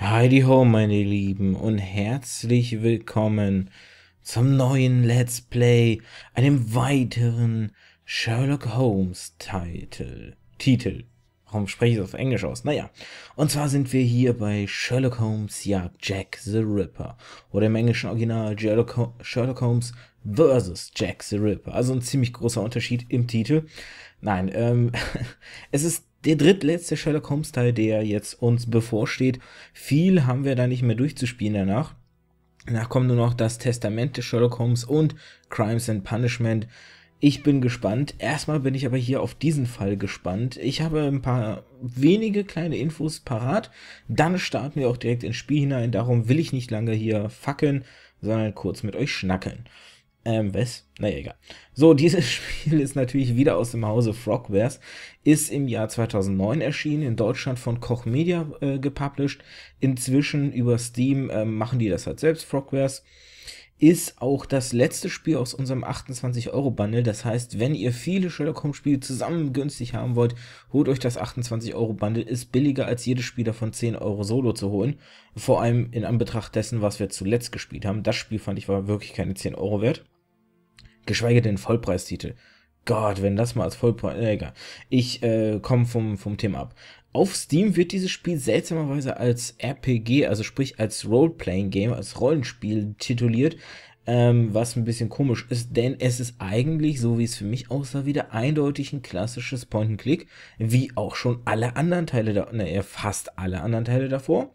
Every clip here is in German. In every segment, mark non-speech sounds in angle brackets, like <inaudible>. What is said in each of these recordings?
Heidi Ho, meine Lieben, und herzlich willkommen zum neuen Let's Play, einem weiteren Sherlock Holmes Titel. Titel. Warum spreche ich das auf Englisch aus? Naja, und zwar sind wir hier bei Sherlock Holmes Jagd Jack the Ripper oder im englischen Original Sherlock Holmes vs. Jack the Ripper. Also ein ziemlich großer Unterschied im Titel. Nein, ähm, <laughs> es ist der drittletzte Sherlock Holmes-Teil, der jetzt uns bevorsteht. Viel haben wir da nicht mehr durchzuspielen danach. Danach kommt nur noch das Testament des Sherlock Holmes und Crimes and Punishment. Ich bin gespannt. Erstmal bin ich aber hier auf diesen Fall gespannt. Ich habe ein paar wenige kleine Infos parat. Dann starten wir auch direkt ins Spiel hinein. Darum will ich nicht lange hier fackeln, sondern kurz mit euch schnackeln. Ähm, was? Naja, egal. So, <laughs> dieses Spiel ist natürlich wieder aus dem Hause Frogwares, ist im Jahr 2009 erschienen, in Deutschland von Koch Media äh, gepublished. Inzwischen über Steam äh, machen die das halt selbst, Frogwares. Ist auch das letzte Spiel aus unserem 28-Euro-Bundle. Das heißt, wenn ihr viele Sherlock Holmes-Spiele zusammen günstig haben wollt, holt euch das 28-Euro-Bundle. Ist billiger als jedes Spiel davon 10 Euro solo zu holen. Vor allem in Anbetracht dessen, was wir zuletzt gespielt haben. Das Spiel fand ich war wirklich keine 10 Euro wert. Geschweige denn Vollpreistitel. Gott, wenn das mal als Vollpreis... Äh, egal. Ich äh, komme vom, vom Thema ab. Auf Steam wird dieses Spiel seltsamerweise als RPG, also sprich als Role-Playing-Game, als Rollenspiel tituliert, ähm, was ein bisschen komisch ist, denn es ist eigentlich, so wie es für mich aussah, wieder eindeutig ein klassisches Point-and-Click, wie auch schon alle anderen Teile, da, naja, fast alle anderen Teile davor.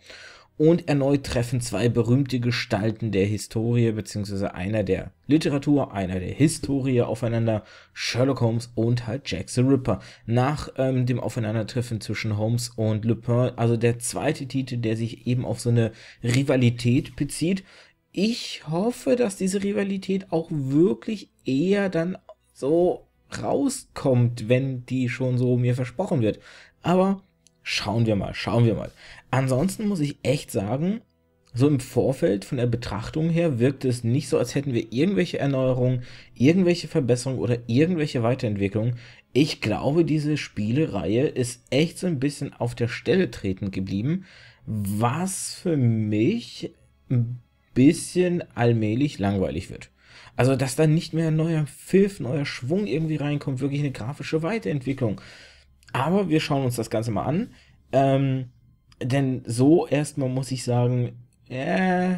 Und erneut treffen zwei berühmte Gestalten der Historie, beziehungsweise einer der Literatur, einer der Historie aufeinander, Sherlock Holmes und halt Jack the Ripper. Nach ähm, dem Aufeinandertreffen zwischen Holmes und Lupin, also der zweite Titel, der sich eben auf so eine Rivalität bezieht. Ich hoffe, dass diese Rivalität auch wirklich eher dann so rauskommt, wenn die schon so mir versprochen wird. Aber Schauen wir mal, schauen wir mal. Ansonsten muss ich echt sagen, so im Vorfeld von der Betrachtung her wirkt es nicht so, als hätten wir irgendwelche Erneuerungen, irgendwelche Verbesserungen oder irgendwelche Weiterentwicklungen. Ich glaube, diese Spielereihe ist echt so ein bisschen auf der Stelle treten geblieben, was für mich ein bisschen allmählich langweilig wird. Also, dass da nicht mehr ein neuer Pfiff, neuer Schwung irgendwie reinkommt, wirklich eine grafische Weiterentwicklung. Aber wir schauen uns das Ganze mal an. Ähm, denn so erstmal muss ich sagen, äh,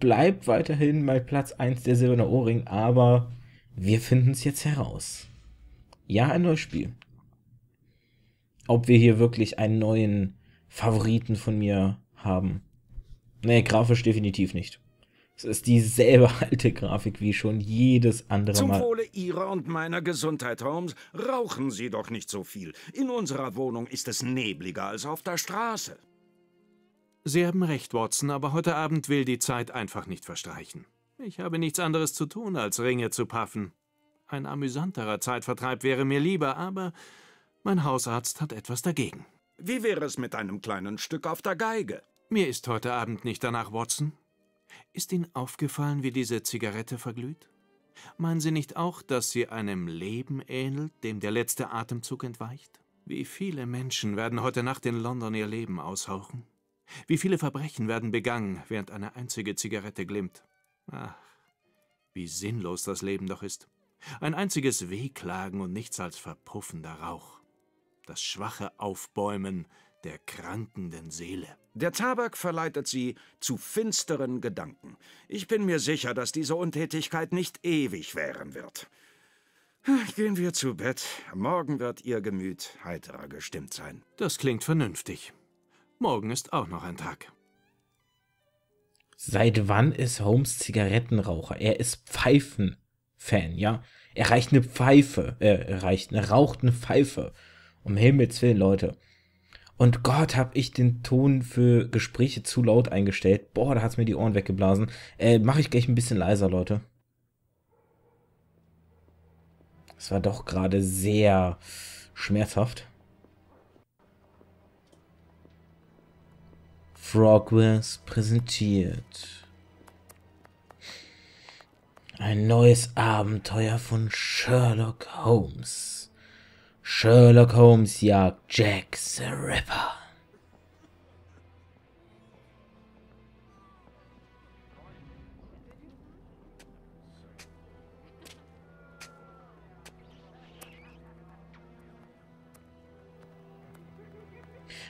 bleibt weiterhin mal Platz 1 der Silberne Ohrring, aber wir finden es jetzt heraus. Ja, ein neues Spiel. Ob wir hier wirklich einen neuen Favoriten von mir haben. Nee, grafisch definitiv nicht. Es ist dieselbe <laughs> alte Grafik wie schon jedes andere Mal. Zum Wohle Ihrer und meiner Gesundheit, Holmes, rauchen Sie doch nicht so viel. In unserer Wohnung ist es nebliger als auf der Straße. Sie haben recht, Watson, aber heute Abend will die Zeit einfach nicht verstreichen. Ich habe nichts anderes zu tun, als Ringe zu paffen. Ein amüsanterer Zeitvertreib wäre mir lieber, aber mein Hausarzt hat etwas dagegen. Wie wäre es mit einem kleinen Stück auf der Geige? Mir ist heute Abend nicht danach, Watson. Ist Ihnen aufgefallen, wie diese Zigarette verglüht? Meinen Sie nicht auch, dass sie einem Leben ähnelt, dem der letzte Atemzug entweicht? Wie viele Menschen werden heute Nacht in London ihr Leben aushauchen? Wie viele Verbrechen werden begangen, während eine einzige Zigarette glimmt? Ach, wie sinnlos das Leben doch ist. Ein einziges Wehklagen und nichts als verpuffender Rauch. Das schwache Aufbäumen der krankenden Seele. Der Tabak verleitet sie zu finsteren Gedanken. Ich bin mir sicher, dass diese Untätigkeit nicht ewig währen wird. Hm, gehen wir zu Bett. Morgen wird Ihr Gemüt heiterer gestimmt sein. Das klingt vernünftig. Morgen ist auch noch ein Tag. Seit wann ist Holmes Zigarettenraucher? Er ist Pfeifen-Fan, ja? Er reicht eine Pfeife. Äh, er reicht, er raucht eine Pfeife. Um Himmels Willen, Leute. Und Gott, hab ich den Ton für Gespräche zu laut eingestellt. Boah, da hat's mir die Ohren weggeblasen. Äh, mache ich gleich ein bisschen leiser, Leute. Das war doch gerade sehr schmerzhaft. Frogwares präsentiert. Ein neues Abenteuer von Sherlock Holmes. Sherlock Holmes jagt Jack the Ripper.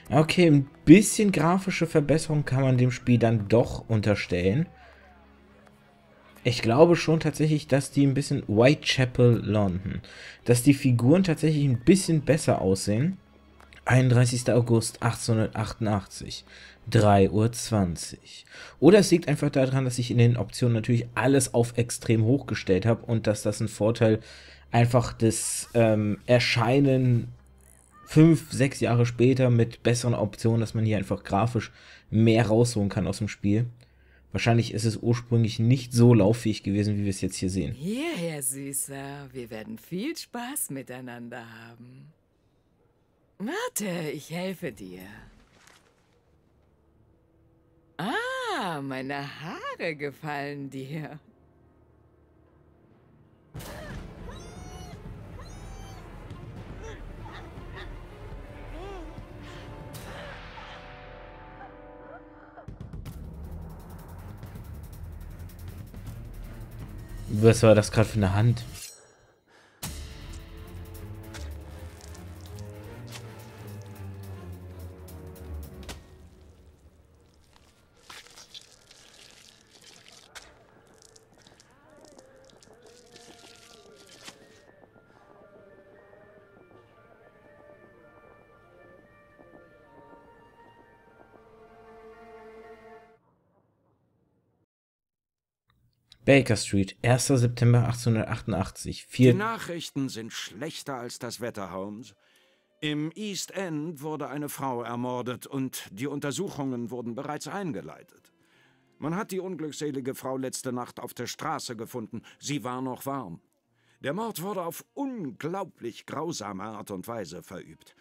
Okay, ein bisschen grafische Verbesserung kann man dem Spiel dann doch unterstellen. Ich glaube schon tatsächlich, dass die ein bisschen Whitechapel London, dass die Figuren tatsächlich ein bisschen besser aussehen. 31. August 1888, 3.20 Uhr. Oder es liegt einfach daran, dass ich in den Optionen natürlich alles auf extrem hoch gestellt habe und dass das ein Vorteil einfach des ähm, Erscheinen 5, 6 Jahre später mit besseren Optionen, dass man hier einfach grafisch mehr rausholen kann aus dem Spiel. Wahrscheinlich ist es ursprünglich nicht so lauffähig gewesen, wie wir es jetzt hier sehen. Hierher, Süßer. Wir werden viel Spaß miteinander haben. Warte, ich helfe dir. Ah, meine Haare gefallen dir. Was war das gerade für eine Hand? Baker Street, 1. September 1888. Vier Die Nachrichten sind schlechter als das Wetter, Holmes. Im East End wurde eine Frau ermordet und die Untersuchungen wurden bereits eingeleitet. Man hat die unglückselige Frau letzte Nacht auf der Straße gefunden. Sie war noch warm. Der Mord wurde auf unglaublich grausame Art und Weise verübt.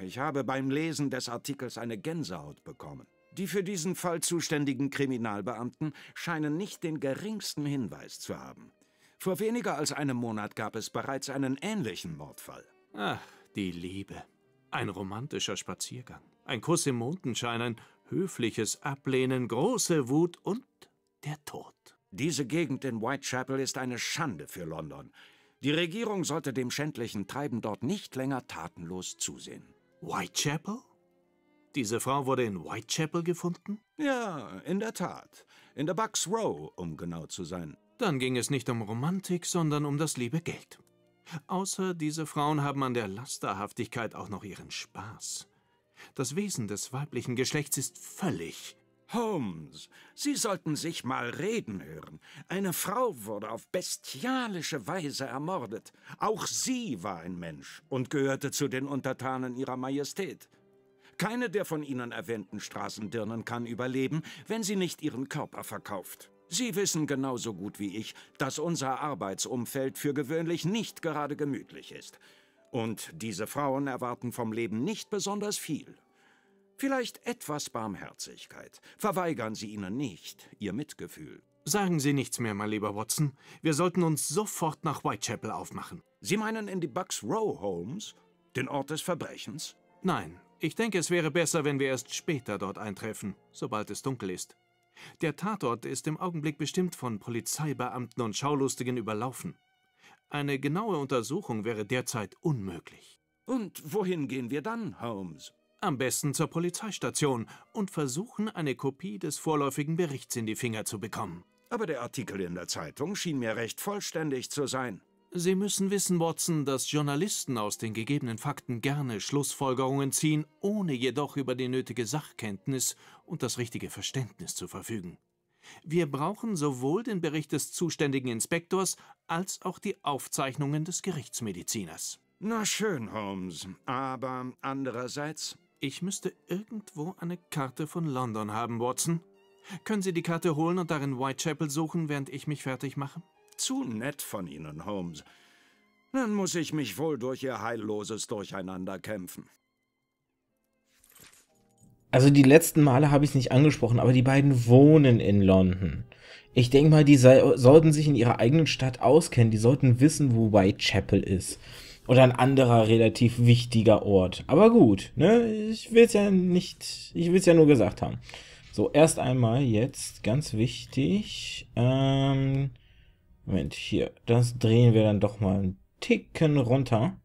Ich habe beim Lesen des Artikels eine Gänsehaut bekommen. Die für diesen Fall zuständigen Kriminalbeamten scheinen nicht den geringsten Hinweis zu haben. Vor weniger als einem Monat gab es bereits einen ähnlichen Mordfall. Ach, die Liebe. Ein romantischer Spaziergang, ein Kuss im Mondenschein, ein höfliches Ablehnen, große Wut und der Tod. Diese Gegend in Whitechapel ist eine Schande für London. Die Regierung sollte dem schändlichen Treiben dort nicht länger tatenlos zusehen. Whitechapel? Diese Frau wurde in Whitechapel gefunden? Ja, in der Tat. In der Bucks Row, um genau zu sein. Dann ging es nicht um Romantik, sondern um das liebe Geld. Außer diese Frauen haben an der Lasterhaftigkeit auch noch ihren Spaß. Das Wesen des weiblichen Geschlechts ist völlig Holmes, Sie sollten sich mal reden hören. Eine Frau wurde auf bestialische Weise ermordet. Auch sie war ein Mensch und gehörte zu den Untertanen ihrer Majestät. Keine der von Ihnen erwähnten Straßendirnen kann überleben, wenn sie nicht ihren Körper verkauft. Sie wissen genauso gut wie ich, dass unser Arbeitsumfeld für gewöhnlich nicht gerade gemütlich ist. Und diese Frauen erwarten vom Leben nicht besonders viel. Vielleicht etwas Barmherzigkeit. Verweigern Sie ihnen nicht Ihr Mitgefühl. Sagen Sie nichts mehr, mein lieber Watson. Wir sollten uns sofort nach Whitechapel aufmachen. Sie meinen in die Bucks Row, Holmes? Den Ort des Verbrechens? Nein, ich denke, es wäre besser, wenn wir erst später dort eintreffen, sobald es dunkel ist. Der Tatort ist im Augenblick bestimmt von Polizeibeamten und Schaulustigen überlaufen. Eine genaue Untersuchung wäre derzeit unmöglich. Und wohin gehen wir dann, Holmes? Am besten zur Polizeistation und versuchen, eine Kopie des vorläufigen Berichts in die Finger zu bekommen. Aber der Artikel in der Zeitung schien mir recht vollständig zu sein. Sie müssen wissen, Watson, dass Journalisten aus den gegebenen Fakten gerne Schlussfolgerungen ziehen, ohne jedoch über die nötige Sachkenntnis und das richtige Verständnis zu verfügen. Wir brauchen sowohl den Bericht des zuständigen Inspektors als auch die Aufzeichnungen des Gerichtsmediziners. Na schön, Holmes, aber andererseits... Ich müsste irgendwo eine Karte von London haben, Watson. Können Sie die Karte holen und darin Whitechapel suchen, während ich mich fertig mache? Zu nett von Ihnen, Holmes. Dann muss ich mich wohl durch Ihr heilloses Durcheinander kämpfen. Also die letzten Male habe ich es nicht angesprochen, aber die beiden wohnen in London. Ich denke mal, die sollten sich in ihrer eigenen Stadt auskennen. Die sollten wissen, wo Whitechapel ist. Oder ein anderer relativ wichtiger Ort. Aber gut, ne? Ich will es ja nicht. Ich will es ja nur gesagt haben. So, erst einmal jetzt ganz wichtig. Ähm, Moment, hier. Das drehen wir dann doch mal einen Ticken runter.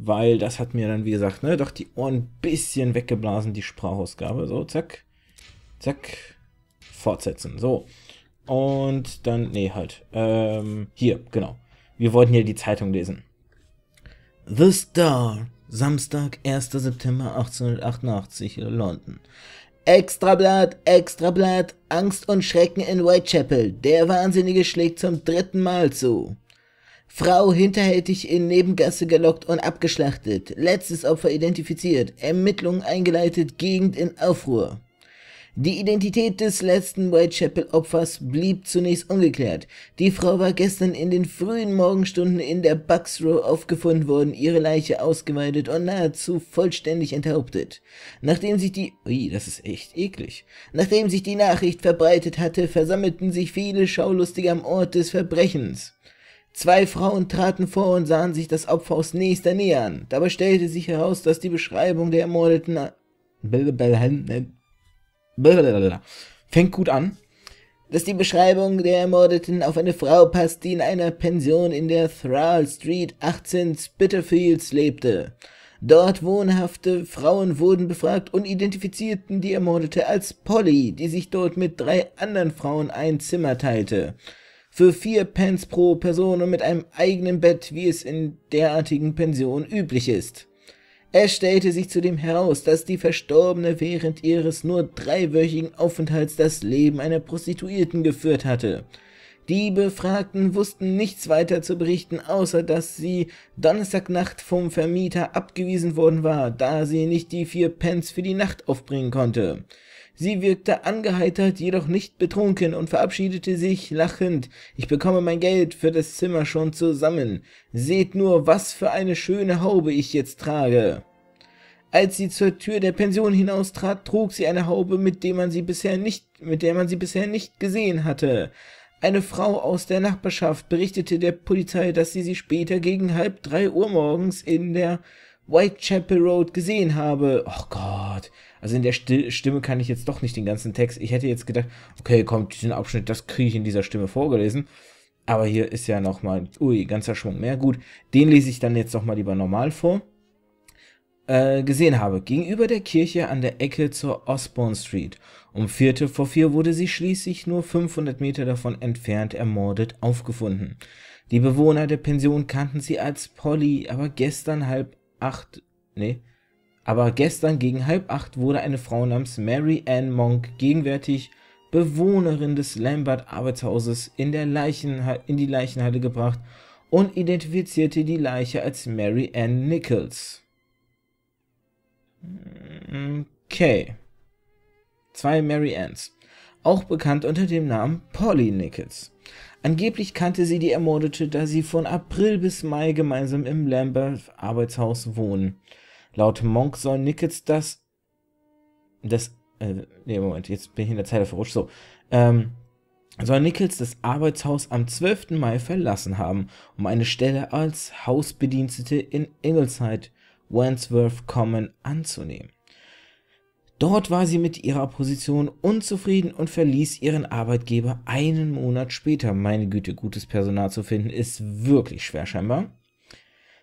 Weil das hat mir dann, wie gesagt, ne, doch die Ohren ein bisschen weggeblasen, die Sprachausgabe. So, zack. Zack. Fortsetzen. So. Und dann, nee, halt. Ähm, hier, genau. Wir wollten ja die Zeitung lesen. The Star. Samstag, 1. September 1888, London. Extrablatt, Extrablatt, Angst und Schrecken in Whitechapel. Der Wahnsinnige schlägt zum dritten Mal zu. Frau hinterhältig in Nebengasse gelockt und abgeschlachtet. Letztes Opfer identifiziert. Ermittlungen eingeleitet, Gegend in Aufruhr. Die Identität des letzten Whitechapel-Opfers blieb zunächst ungeklärt. Die Frau war gestern in den frühen Morgenstunden in der Bucks Row aufgefunden worden, ihre Leiche ausgeweidet und nahezu vollständig enthauptet. Nachdem sich die... Ui, das ist echt eklig. Nachdem sich die Nachricht verbreitet hatte, versammelten sich viele Schaulustige am Ort des Verbrechens. Zwei Frauen traten vor und sahen sich das Opfer aus nächster Nähe an. Dabei stellte sich heraus, dass die Beschreibung der Ermordeten Blablabla. Fängt gut an. Dass die Beschreibung der Ermordeten auf eine Frau passt, die in einer Pension in der Thrall Street 18 Spitterfields lebte. Dort wohnhafte Frauen wurden befragt und identifizierten die Ermordete als Polly, die sich dort mit drei anderen Frauen ein Zimmer teilte. Für vier Pence pro Person und mit einem eigenen Bett, wie es in derartigen Pensionen üblich ist. Es stellte sich zudem heraus, dass die Verstorbene während ihres nur dreiwöchigen Aufenthalts das Leben einer Prostituierten geführt hatte. Die Befragten wussten nichts weiter zu berichten, außer dass sie Donnerstagnacht vom Vermieter abgewiesen worden war, da sie nicht die vier Pence für die Nacht aufbringen konnte. Sie wirkte angeheitert, jedoch nicht betrunken und verabschiedete sich lachend. Ich bekomme mein Geld für das Zimmer schon zusammen. Seht nur, was für eine schöne Haube ich jetzt trage. Als sie zur Tür der Pension hinaustrat, trug sie eine Haube, mit der man sie bisher nicht, mit der man sie bisher nicht gesehen hatte. Eine Frau aus der Nachbarschaft berichtete der Polizei, dass sie sie später gegen halb drei Uhr morgens in der Whitechapel Road gesehen habe. Oh Gott. Also in der Stimme kann ich jetzt doch nicht den ganzen Text. Ich hätte jetzt gedacht, okay, kommt diesen Abschnitt, das kriege ich in dieser Stimme vorgelesen. Aber hier ist ja nochmal, ui, ganzer Schwung mehr. Gut, den lese ich dann jetzt nochmal lieber normal vor. Äh, gesehen habe, gegenüber der Kirche an der Ecke zur Osborne Street. Um Viertel vor vier wurde sie schließlich nur 500 Meter davon entfernt ermordet aufgefunden. Die Bewohner der Pension kannten sie als Polly, aber gestern halb acht, nee, aber gestern gegen halb acht wurde eine Frau namens Mary Ann Monk, gegenwärtig Bewohnerin des Lambert Arbeitshauses, in, der in die Leichenhalle gebracht und identifizierte die Leiche als Mary Ann Nichols. Okay. Zwei Mary Anns. Auch bekannt unter dem Namen Polly Nichols. Angeblich kannte sie die Ermordete, da sie von April bis Mai gemeinsam im Lambeth Arbeitshaus wohnen. Laut Monk soll Nickets das... Das... Äh, nee, Moment, jetzt bin ich in der Zeile verrutscht. So, ähm, soll Nichols das Arbeitshaus am 12. Mai verlassen haben, um eine Stelle als Hausbedienstete in Ingleside, Wandsworth Common anzunehmen. Dort war sie mit ihrer Position unzufrieden und verließ ihren Arbeitgeber einen Monat später. Meine Güte, gutes Personal zu finden ist wirklich schwer scheinbar.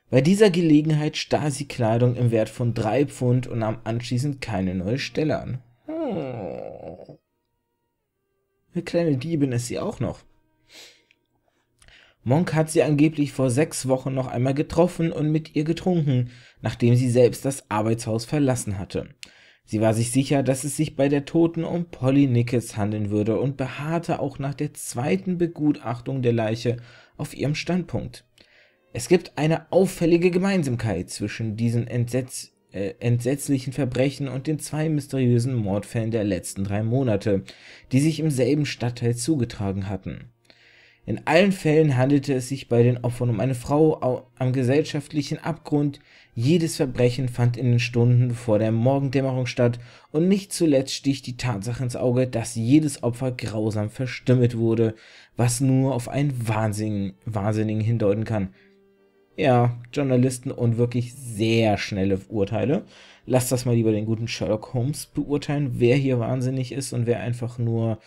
Bei dieser Gelegenheit stahl sie Kleidung im Wert von drei Pfund und nahm anschließend keine neue Stelle an. Hm. Eine kleine Diebin ist sie auch noch. Monk hat sie angeblich vor sechs Wochen noch einmal getroffen und mit ihr getrunken, nachdem sie selbst das Arbeitshaus verlassen hatte. Sie war sich sicher, dass es sich bei der Toten um Polly Nickels handeln würde und beharrte auch nach der zweiten Begutachtung der Leiche auf ihrem Standpunkt. Es gibt eine auffällige Gemeinsamkeit zwischen diesen entsetz äh, entsetzlichen Verbrechen und den zwei mysteriösen Mordfällen der letzten drei Monate, die sich im selben Stadtteil zugetragen hatten. In allen Fällen handelte es sich bei den Opfern um eine Frau am gesellschaftlichen Abgrund. Jedes Verbrechen fand in den Stunden vor der Morgendämmerung statt und nicht zuletzt sticht die Tatsache ins Auge, dass jedes Opfer grausam verstümmelt wurde, was nur auf einen Wahnsinnigen, Wahnsinnigen hindeuten kann. Ja, Journalisten und wirklich sehr schnelle Urteile. Lasst das mal lieber den guten Sherlock Holmes beurteilen, wer hier wahnsinnig ist und wer einfach nur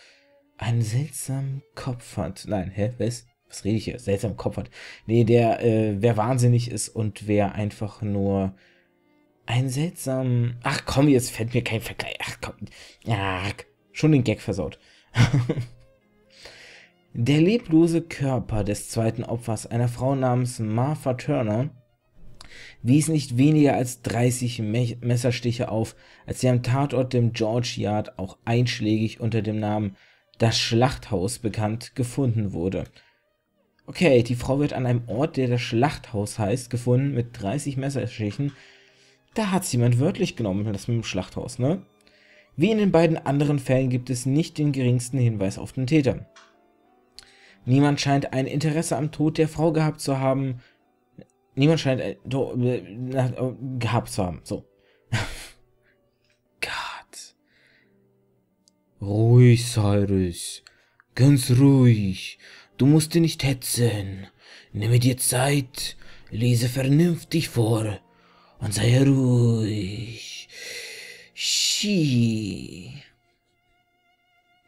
einen seltsamen Kopf hat. Nein, hä? Was? Was rede ich hier? Seltsamen Kopf hat. Nee, der, äh, wer wahnsinnig ist und wer einfach nur einen seltsamen. Ach komm, jetzt fällt mir kein Vergleich. Ach komm. Ach, schon den Gag versaut. <laughs> der leblose Körper des zweiten Opfers einer Frau namens Martha Turner wies nicht weniger als 30 Me Messerstiche auf, als sie am Tatort dem George Yard auch einschlägig unter dem Namen das Schlachthaus bekannt, gefunden wurde. Okay, die Frau wird an einem Ort, der das Schlachthaus heißt, gefunden mit 30 Messerschichten. Da hat jemand wörtlich genommen, das mit dem Schlachthaus, ne? Wie in den beiden anderen Fällen gibt es nicht den geringsten Hinweis auf den Täter. Niemand scheint ein Interesse am Tod der Frau gehabt zu haben. Niemand scheint äh, äh, äh gehabt zu haben. So. Ruhig, Cyrus. Ganz ruhig. Du musst dir nicht hetzen. Nimm dir Zeit, lese vernünftig vor und sei ruhig. Schi.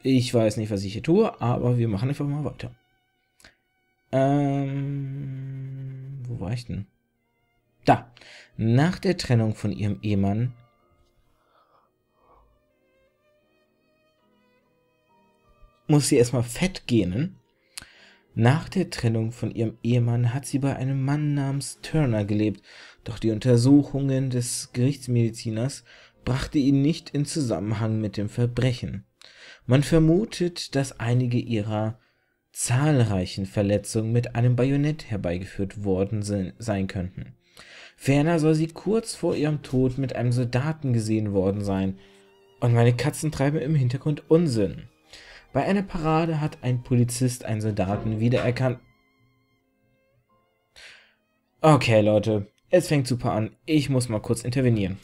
Ich weiß nicht, was ich hier tue, aber wir machen einfach mal weiter. Ähm, wo war ich denn? Da. Nach der Trennung von ihrem Ehemann muss sie erstmal fett gähnen. Nach der Trennung von ihrem Ehemann hat sie bei einem Mann namens Turner gelebt, doch die Untersuchungen des Gerichtsmediziners brachte ihn nicht in Zusammenhang mit dem Verbrechen. Man vermutet, dass einige ihrer zahlreichen Verletzungen mit einem Bajonett herbeigeführt worden sein könnten. Ferner soll sie kurz vor ihrem Tod mit einem Soldaten gesehen worden sein. Und meine Katzen treiben im Hintergrund Unsinn. Bei einer Parade hat ein Polizist einen Soldaten wiedererkannt. Okay, Leute, es fängt super an. Ich muss mal kurz intervenieren.